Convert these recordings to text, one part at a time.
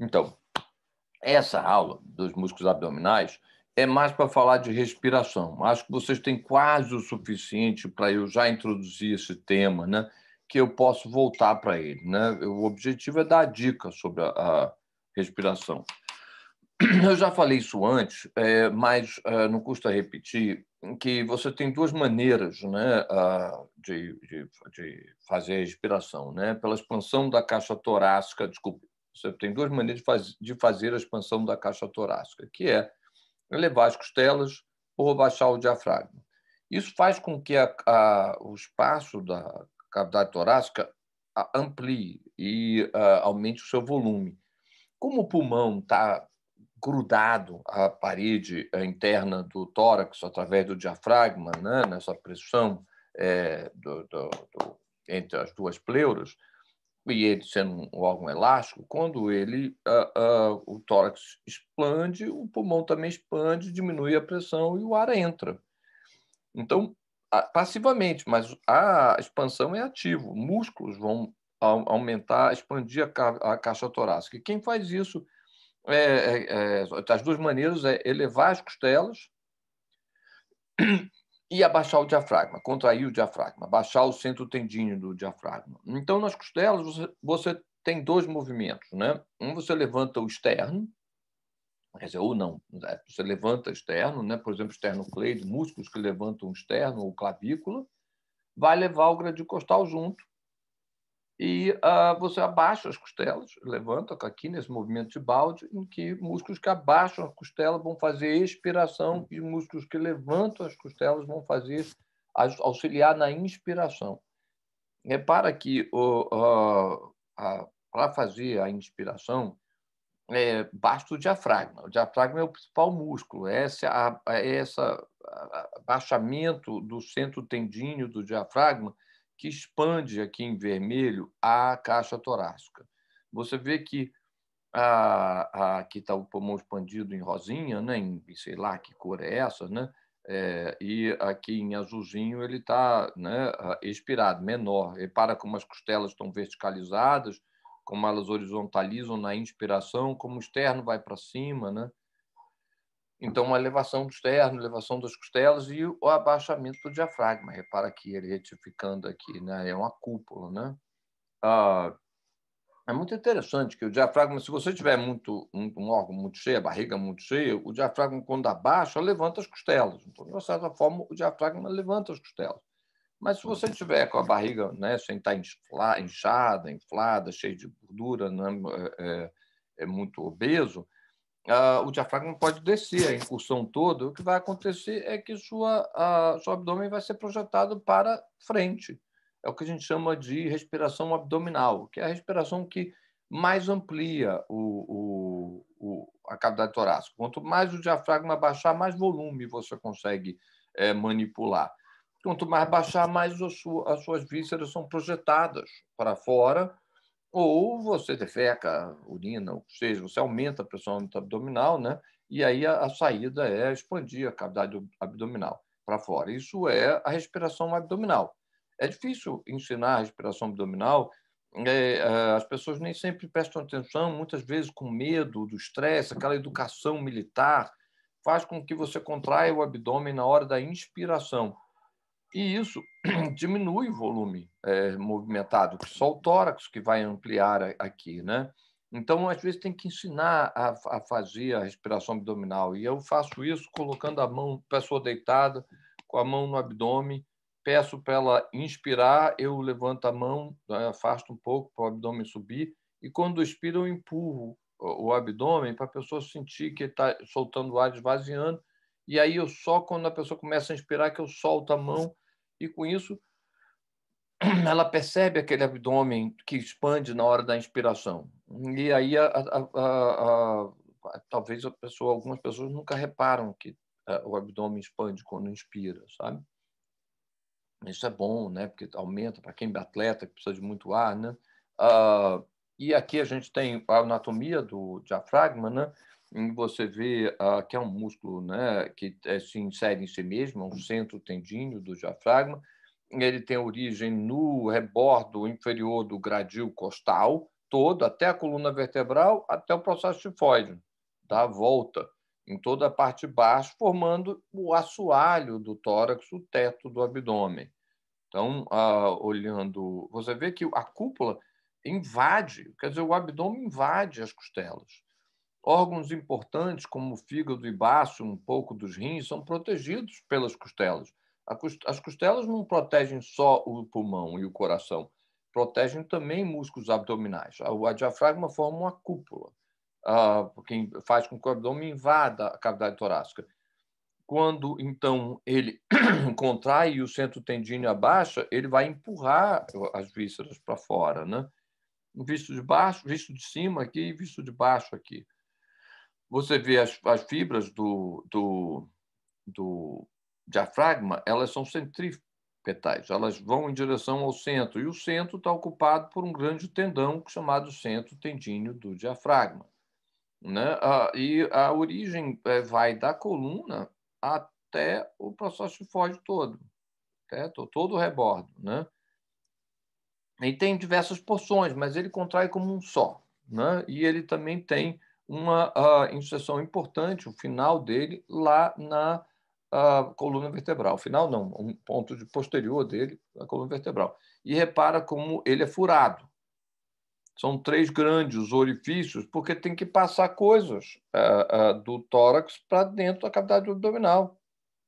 Então, essa aula dos músculos abdominais é mais para falar de respiração. Acho que vocês têm quase o suficiente para eu já introduzir esse tema, né? Que eu posso voltar para ele, né? O objetivo é dar dica sobre a, a respiração. Eu já falei isso antes, é, mas é, não custa repetir que você tem duas maneiras né, de, de, de fazer a respiração, né? Pela expansão da caixa torácica, desculpe, você tem duas maneiras de, faz, de fazer a expansão da caixa torácica, que é elevar as costelas ou abaixar o diafragma. Isso faz com que a, a, o espaço da cavidade torácica amplie e aumente o seu volume. Como o pulmão está grudado à parede é, interna do tórax através do diafragma, né, nessa pressão é, do, do, do, entre as duas pleuras, e ele sendo um órgão elástico, quando ele uh, uh, o tórax expande, o pulmão também expande, diminui a pressão e o ar entra. Então, passivamente, mas a expansão é ativa. Músculos vão aumentar, expandir a, ca a caixa torácica. E quem faz isso, é, é, é, duas maneiras, é elevar as costelas e abaixar o diafragma, contrair o diafragma, baixar o centro tendíneo do diafragma. Então, nas costelas, você, você tem dois movimentos, né? Um, você levanta o externo, quer dizer, ou não, né? você levanta externo, né? Por exemplo, esternocleido, músculos que levantam o externo ou clavícula, vai levar o gradil costal junto e ah, você abaixa as costelas, levanta tá aqui nesse movimento de balde, em que músculos que abaixam a costela vão fazer expiração e músculos que levantam as costelas vão fazer auxiliar na inspiração. Repara é que ah, para fazer a inspiração, é, basta o diafragma. O diafragma é o principal músculo, é esse, a, é essa abaixamento do centro tendíneo do diafragma que expande aqui em vermelho a caixa torácica. Você vê que a, a, aqui está o pulmão expandido em rosinha, né? em sei lá que cor é essa, né? É, e aqui em azulzinho ele está né, expirado, menor. Repara como as costelas estão verticalizadas, como elas horizontalizam na inspiração, como o externo vai para cima, né? Então, uma elevação dos ternos, elevação das costelas e o abaixamento do diafragma. Repara aqui, ele retificando aqui, né? é uma cúpula. Né? Ah, é muito interessante que o diafragma, se você tiver muito, um, um órgão muito cheio, a barriga muito cheia, o diafragma, quando abaixa, levanta as costelas. Então, de certa forma, o diafragma levanta as costelas. Mas se você tiver com a barriga né, sem estar tá infla, inchada, inflada, cheia de gordura, né, é, é, é muito obeso, ah, o diafragma pode descer a incursão toda, o que vai acontecer é que sua, a, seu abdômen vai ser projetado para frente. É o que a gente chama de respiração abdominal, que é a respiração que mais amplia o, o, o a cavidade torácica. Quanto mais o diafragma baixar, mais volume você consegue é, manipular. Quanto mais baixar, mais as suas vísceras são projetadas para fora ou você defeca, urina, ou seja, você aumenta a pressão abdominal, né? E aí a, a saída é expandir a cavidade abdominal para fora. Isso é a respiração abdominal. É difícil ensinar a respiração abdominal, é, é, as pessoas nem sempre prestam atenção, muitas vezes com medo do estresse, aquela educação militar, faz com que você contraia o abdômen na hora da inspiração e isso diminui o volume é, movimentado, que só o tórax que vai ampliar aqui, né? Então, às vezes, tem que ensinar a, a fazer a respiração abdominal. E eu faço isso colocando a mão, pessoa deitada, com a mão no abdômen, peço para ela inspirar, eu levanto a mão, né, afasto um pouco para o abdômen subir, e quando expiro, eu empurro o abdômen para a pessoa sentir que está soltando o ar, esvaziando, e aí eu só quando a pessoa começa a inspirar que eu solto a mão e com isso ela percebe aquele abdômen que expande na hora da inspiração. E aí a, a, a, talvez a pessoa, algumas pessoas nunca reparam que é, o abdômen expande quando inspira, sabe? Isso é bom, né? Porque aumenta para quem é atleta que precisa de muito ar, né? Uh, e aqui a gente tem a anatomia do diafragma, né? você vê ah, que é um músculo né, que é, se insere em si mesmo, é um centro tendíneo do diafragma. Ele tem origem no rebordo inferior do gradil costal todo, até a coluna vertebral, até o processo tifoide, dá a volta em toda a parte de baixo, formando o assoalho do tórax, o teto do abdômen. Então, ah, olhando, você vê que a cúpula invade, quer dizer, o abdômen invade as costelas. Órgãos importantes como o fígado e baço, um pouco dos rins, são protegidos pelas costelas. As costelas não protegem só o pulmão e o coração, protegem também músculos abdominais. A diafragma forma uma cúpula, ah, que faz com que o abdômen invada a cavidade torácica. Quando, então, ele contrai e o centro tendíneo abaixa, ele vai empurrar as vísceras para fora, né? Visto de baixo, visto de cima aqui e visto de baixo aqui você vê as, as fibras do, do, do diafragma, elas são centrípetais, elas vão em direção ao centro, e o centro está ocupado por um grande tendão chamado centro tendíneo do diafragma. Né? Ah, e a origem é, vai da coluna até o processo foge todo, todo o rebordo. Né? E tem diversas porções, mas ele contrai como um só. Né? E ele também tem uma uh, ah, inserção importante, o final dele, lá na uh, coluna vertebral. Final não, um ponto de posterior dele, na coluna vertebral. E repara como ele é furado. São três grandes orifícios, porque tem que passar coisas uh, do tórax para dentro da cavidade abdominal.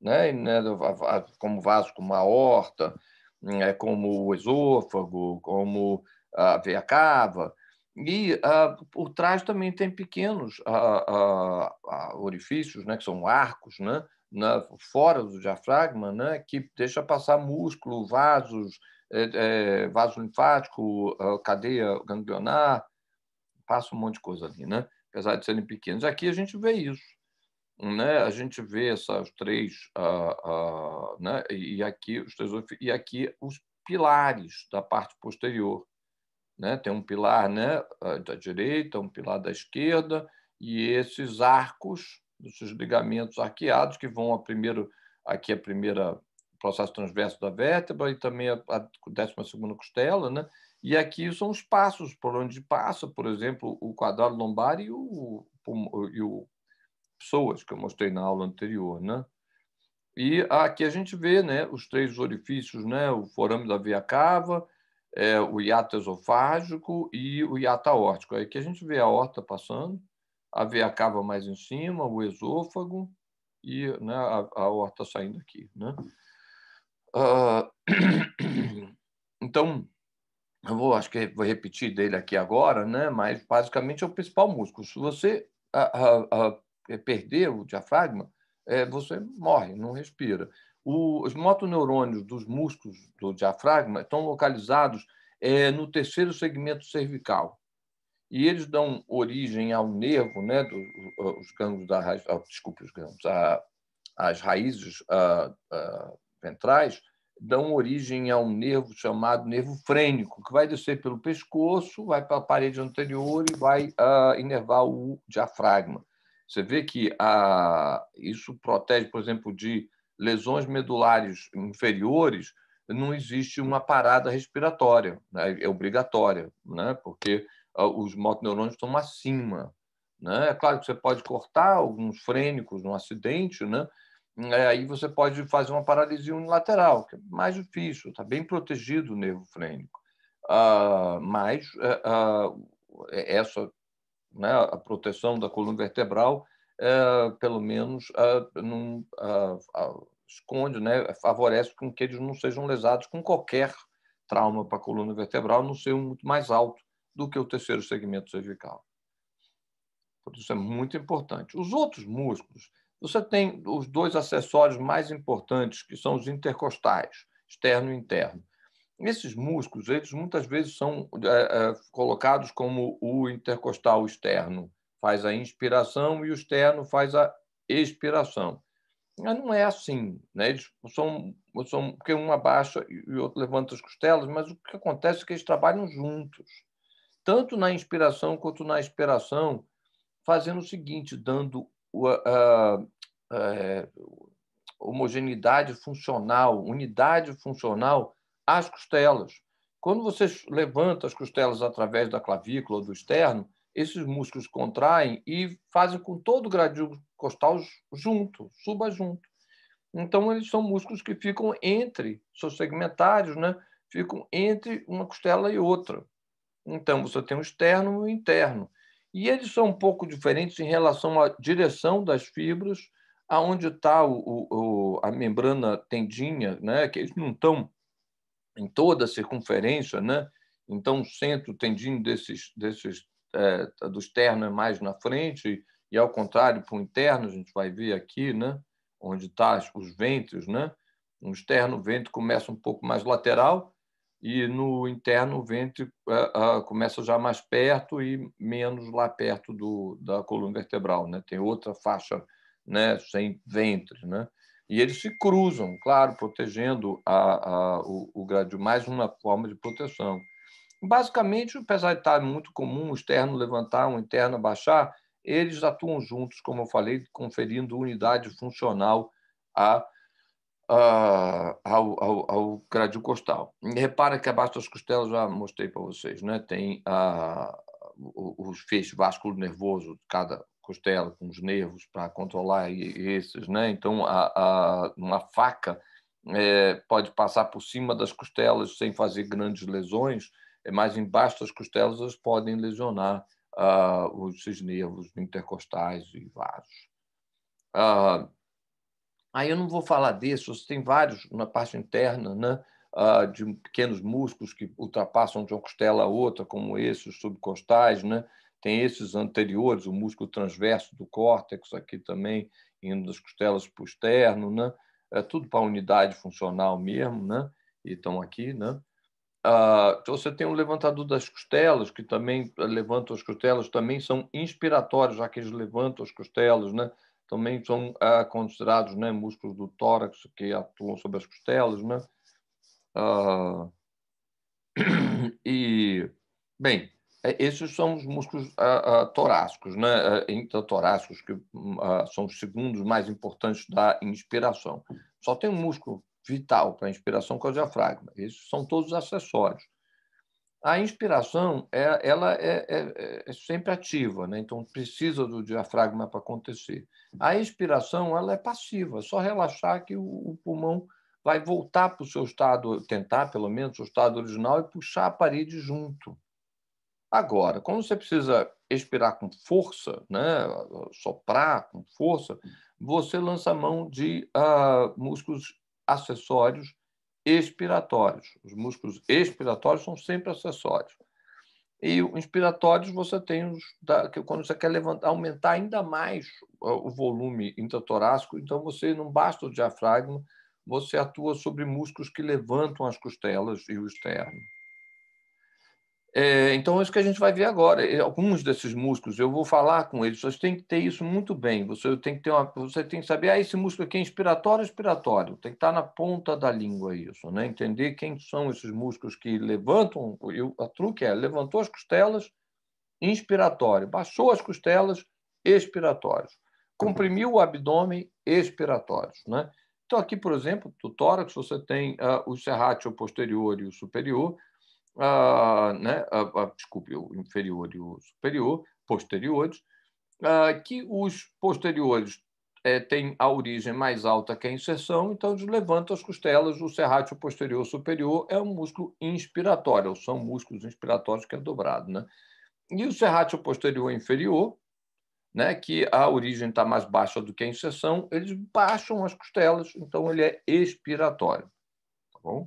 Né? E, né, como vaso, como a aorta, né, como o esôfago, como a veia cava. E uh, por trás também tem pequenos uh, uh, orifícios, né, que são arcos, né, na, fora do diafragma, né, que deixa passar músculo, vasos, é, é, vaso linfático, cadeia ganglionar, passa um monte de coisa ali, né? apesar de serem pequenos. Aqui a gente vê isso. Né? A gente vê essas três, né? e, aqui, os três e aqui os pilares da parte posterior né? Tem um pilar né, da direita, um pilar da esquerda, e esses arcos, esses ligamentos arqueados, que vão a primeiro, aqui a primeira processo transverso da vértebra e também a, décima 12 costela, né? E aqui são os passos por onde passa, por exemplo, o quadrado lombar e o, e o pessoas que eu mostrei na aula anterior, né? E aqui a gente vê, né, os três orifícios, né, o forame da via cava, é, o hiato esofágico e o hiato aórtico. Aí que a gente vê a aorta passando, a veia cava mais em cima, o esôfago e né, a, a aorta saindo aqui. Né? Uh, então, eu vou, acho que vou repetir dele aqui agora, né? mas basicamente é o principal músculo. Se você a, a, perder o diafragma, é, você morre, não respira. O, os motoneurônios dos músculos do diafragma estão localizados é, no terceiro segmento cervical. E eles dão origem ao nervo, né, do, os gânglios da raiz, ah, desculpe, os gânglios, a, as raízes a, ah, a, ah, ventrais dão origem a um nervo chamado nervo frênico, que vai descer pelo pescoço, vai para a parede anterior e vai uh, inervar o diafragma. Você vê que isso protege, por exemplo, de lesões medulares inferiores, não existe uma parada respiratória, né? é obrigatória, né? porque ah, os motoneurônios estão acima. Né? É claro que você pode cortar alguns frênicos num acidente, né? aí você pode fazer uma paralisia unilateral, que é mais difícil, está bem protegido o nervo frênico. Ah, mas eh, ah, essa né, a proteção da coluna vertebral é, pelo menos é, não, esconde, né, favorece com que eles não sejam lesados com qualquer trauma para a coluna vertebral, não ser muito mais alto do que o terceiro segmento cervical. Por isso é muito importante. Os outros músculos, você tem os dois acessórios mais importantes, que são os intercostais, externo e interno. Esses músculos, eles muitas vezes são é, é, colocados como o intercostal externo faz a inspiração e o externo faz a expiração. Mas não é assim, né? Eles são, são porque um abaixa e o outro levanta as costelas, mas o que acontece é que eles trabalham juntos, tanto na inspiração quanto na expiração, fazendo o seguinte, dando é, homogeneidade funcional, unidade funcional às costelas. Quando você levanta as costelas através da clavícula ou do externo, esses músculos contraem e fazem com todo o gradil costal junto, suba junto. Então, eles são músculos que ficam entre, são segmentários, né? ficam entre uma costela e outra. Então, você tem o externo e o interno. E eles são um pouco diferentes em relação à direção das fibras, aonde está a membrana tendinha, né? que eles não estão em toda a circunferência, né? então o centro tendinho desses, desses é, tá dos ternos é mais na frente, e ao contrário, para o interno, a gente vai ver aqui, né? onde estão tá os ventos, né? no externo o ventre começa um pouco mais lateral e no interno o ventre uh, é, uh, é, começa já mais perto e menos lá perto do, da coluna vertebral, né? Tem outra faixa, né? Sem ventre, né? E eles se cruzam, claro, protegendo a, a, o, o mais uma forma de proteção. Basicamente, apesar de estar muito comum o externo levantar, um interno abaixar, eles atuam juntos, como eu falei, conferindo unidade funcional a, a, ao, ao, ao cradiocostal. Repara que abaixo das costelas, já mostrei para vocês, né? tem a, feixes vasculares feixe nervoso de cada costela, com os nervos para controlar esses. Né? Então, a, a uma faca é, pode passar por cima das costelas sem fazer grandes lesões, é mais embaixo das costelas, elas podem lesionar uh, os, os nervos intercostais e vasos. Uh, aí eu não vou falar disso, você tem vários na parte interna, né? Uh, de pequenos músculos que ultrapassam de uma costela a outra, como esses subcostais, né? tem esses anteriores, o músculo transverso do córtex aqui também, indo das costelas para o externo, né? é tudo para a unidade funcional mesmo, né? e estão aqui. Né? Ah, então você tem um levantador das costelas, que também levanta as costelas, também são inspiratórios, já que eles levantam as costelas, né? Também são ah, considerados né, músculos do tórax que atuam sobre as costelas, né? Ah, e, bem, é, esses são os músculos torácicos, né? intratorácicos, que hum, são os segundos mais importantes da inspiração. Só tem um músculo vital para a inspiração, com o diafragma. Esses são todos os acessórios. A inspiração é, ela é, é, é sempre ativa, né? então precisa do diafragma para acontecer. A expiração ela é passiva, é só relaxar que o, o pulmão vai voltar para o seu estado, tentar pelo menos o estado original e puxar a parede junto. Agora, quando você precisa expirar com força, né, soprar com força, você lança a mão de uh, músculos acessórios expiratórios. Os músculos expiratórios são sempre acessórios. E os inspiratórios você tem os da, que quando você quer levantar, aumentar ainda mais o volume intratorácico, então você não basta o diafragma, você atua sobre músculos que levantam as costelas e o externo. É, então, é isso que a gente vai ver agora. É, alguns desses músculos, eu vou falar com eles, vocês têm que ter isso muito bem. Você tem que, ter uma, você tem que saber, ah, esse músculo aqui é inspiratório, ou expiratório. Tem que estar na ponta da língua isso, né? Entender quem são esses músculos que levantam. Eu, a truque é, levantou as costelas, inspiratório. Baixou as costelas, expiratórios. Comprimiu o abdômen, expiratórios, né? Então, aqui, por exemplo, do tórax, você tem uh, o serrátil posterior e o superior, a né, a desculpe, o inferior e o superior, posteriores, que os posteriores é, têm a origem mais alta que a inserção, então eles levantam as costelas, o serrátil posterior superior é um músculo inspiratório, são músculos inspiratórios que é dobrado. Né? E o serrátil posterior inferior, né, que a origem está mais baixa do que a inserção, eles baixam as costelas, então ele é expiratório. Tá bom?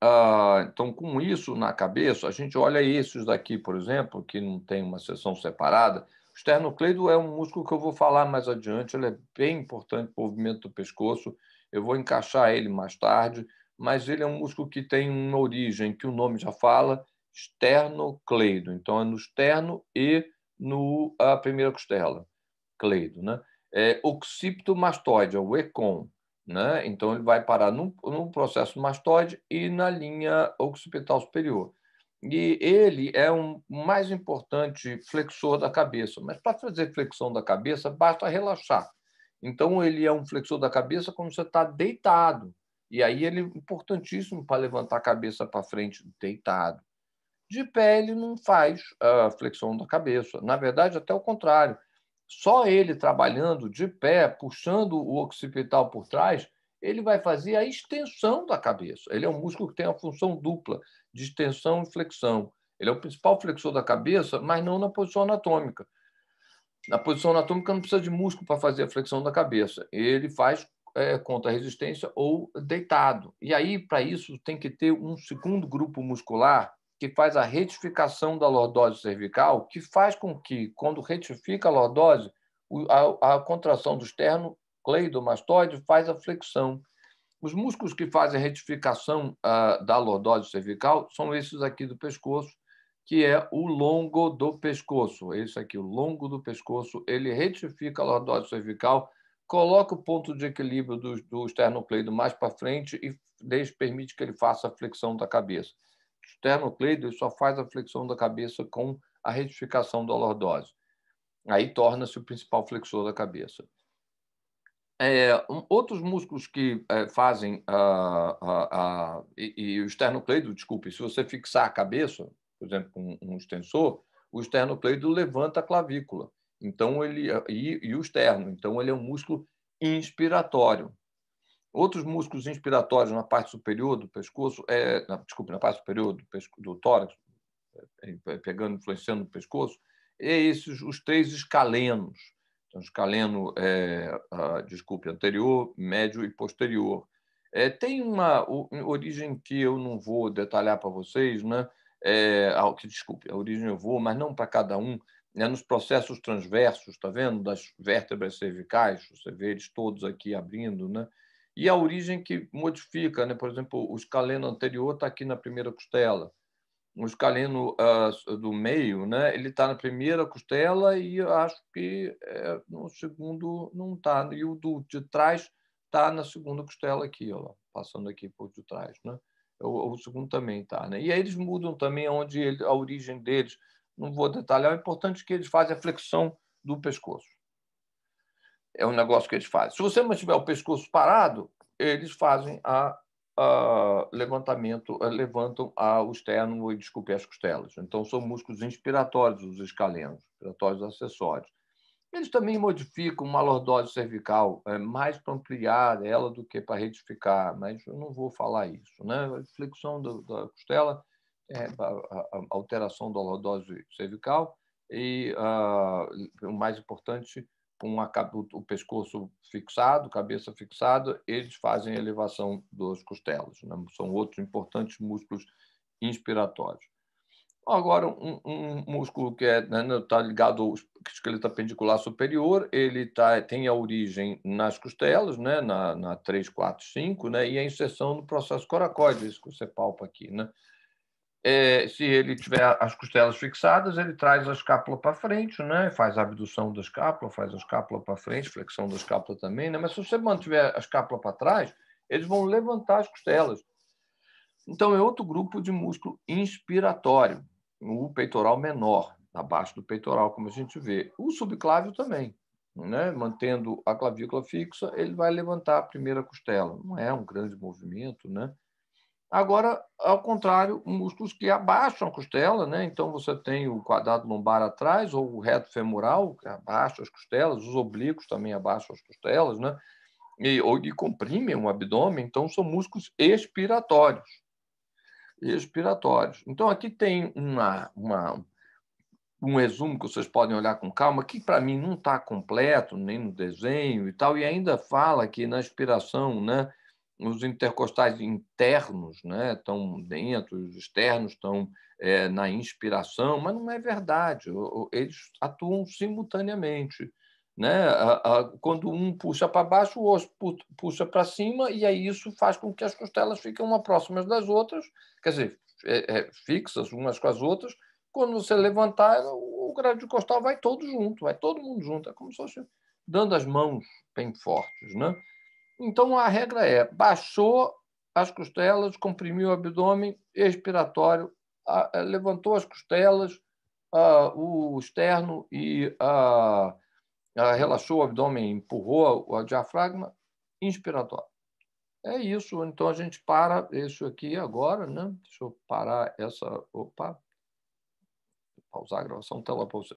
Ah, então, com isso na cabeça, a gente olha esses daqui, por exemplo, que não tem uma seção separada. O esternocleido é um músculo que eu vou falar mais adiante, ele é bem importante para o movimento do pescoço. Eu vou encaixar ele mais tarde, mas ele é um músculo que tem uma origem que o nome já fala, esternocleido. Então, é no externo e no a primeira costela, cleido. Né? É occipitomastoide, é o ECOM. Né? Então, ele vai parar no, no processo mastoide e na linha occipital superior. E ele é um mais importante flexor da cabeça. Mas para fazer flexão da cabeça, basta relaxar. Então, ele é um flexor da cabeça quando você está deitado. E aí, ele é importantíssimo para levantar a cabeça para frente deitado. De pé, ele não faz a ah, flexão da cabeça. Na verdade, até o contrário. Só ele trabalhando de pé, puxando o occipital por trás, ele vai fazer a extensão da cabeça. Ele é um músculo que tem a função dupla de extensão e flexão. Ele é o principal flexor da cabeça, mas não na posição anatômica. Na posição anatômica não precisa de músculo para fazer a flexão da cabeça. Ele faz é, contra resistência ou deitado. E aí, para isso, tem que ter um segundo grupo muscular que faz a retificação da lordose cervical, que faz com que, quando retifica a lordose, a, a contração do externo cleidomastoide faz a flexão. Os músculos que fazem a retificação uh, da lordose cervical são esses aqui do pescoço, que é o longo do pescoço. Esse aqui, o longo do pescoço, ele retifica a lordose cervical, coloca o ponto de equilíbrio do, do esternocleido mais para frente e deixa, permite que ele faça a flexão da cabeça esternocleido só faz a flexão da cabeça com a retificação da lordose. Aí torna-se o principal flexor da cabeça. É, um, outros músculos que é, fazem a, ah, a, ah, a, ah, e, e, o esternocleido, desculpe, se você fixar a cabeça, por exemplo, com um, um extensor, o esternocleido levanta a clavícula, então ele e, e o externo, então ele é um músculo inspiratório. Outros músculos inspiratórios na parte superior do pescoço, é, na, desculpe, na parte superior do, pesco, do tórax, é, é, pegando, influenciando o pescoço, é esses os três escalenos. Então, escaleno, é, a, desculpe, anterior, médio e posterior. É, tem uma origem que eu não vou detalhar para vocês, né? É, a, desculpe, a origem eu vou, mas não para cada um, né? nos processos transversos, está vendo? Das vértebras cervicais, você vê eles todos aqui abrindo, né? e a origem que modifica, né? Por exemplo, o escaleno anterior está aqui na primeira costela, o escaleno uh, do meio, né? Ele está na primeira costela e acho que é, no segundo não está. E o do de trás está na segunda costela aqui, ó, passando aqui por de trás, né? O, o segundo também está, né? E aí eles mudam também onde ele, a origem deles. Não vou detalhar. O importante é que eles fazem a flexão do pescoço. É um negócio que eles fazem. Se você mantiver o pescoço parado, eles fazem a, a levantamento, a, eh, levantam a, o externo e desculpe as costelas. Então são músculos inspiratórios, os escalenos, inspiratórios acessórios. Eles também modificam uma lordose cervical, é, mais para ampliar ela do que para retificar, mas eu não vou falar isso. Né? A flexão do, da costela, é, a, a alteração da lordose cervical e, ah, o mais importante, com o pescoço fixado, cabeça fixada, eles fazem a elevação dos costelos. Né? São outros importantes músculos inspiratórios. Agora, um, um músculo que está é, né, né tá ligado ao esqueleto apendicular superior, ele tá, tem a origem nas costelas, né, na, na 3, 4, 5, né, e a inserção no processo coracoide, isso que você palpa aqui. Né? é, se ele tiver as costelas fixadas, ele traz a escápula para frente, né? faz a abdução da escápula, faz a escápula para frente, flexão da escápula também. Né? Mas se você mantiver a escápula para trás, eles vão levantar as costelas. Então, é outro grupo de músculo inspiratório, o peitoral menor, abaixo do peitoral, como a gente vê. O subclávio também, né? mantendo a clavícula fixa, ele vai levantar a primeira costela. Não é um grande movimento, né? Agora, ao contrário, músculos que abaixam a costela, né? Então você tem o quadrado lombar atrás ou o reto femoral que abaixa as costelas, os oblíquos também abaixam as costelas, né? E, ou, e comprimem o abdômen, então são músculos expiratórios. Expiratórios. Então aqui tem uma, uma um resumo que vocês podem olhar com calma, que para mim não está completo, nem no desenho e tal, e ainda fala que na expiração, né? os intercostais internos né, estão dentro, os externos estão é, na inspiração, mas não é verdade. Eles atuam simultaneamente. Né? Quando um puxa para baixo, o outro puxa para cima, e aí isso faz com que as costelas fiquem uma próximas das outras, quer dizer, é, é, fixas umas com as outras. Quando você levantar, o de costal vai todo junto, vai todo mundo junto. É como se fosse dando as mãos bem fortes. Né? Então a regra é: baixou as costelas, comprimiu o abdômen expiratório, levantou as costelas, o externo e relaxou o abdômen, empurrou o diafragma, inspiratório. É isso. Então a gente para isso aqui agora, né? Deixa eu parar essa. Opa! Pausar a gravação, tela tá você.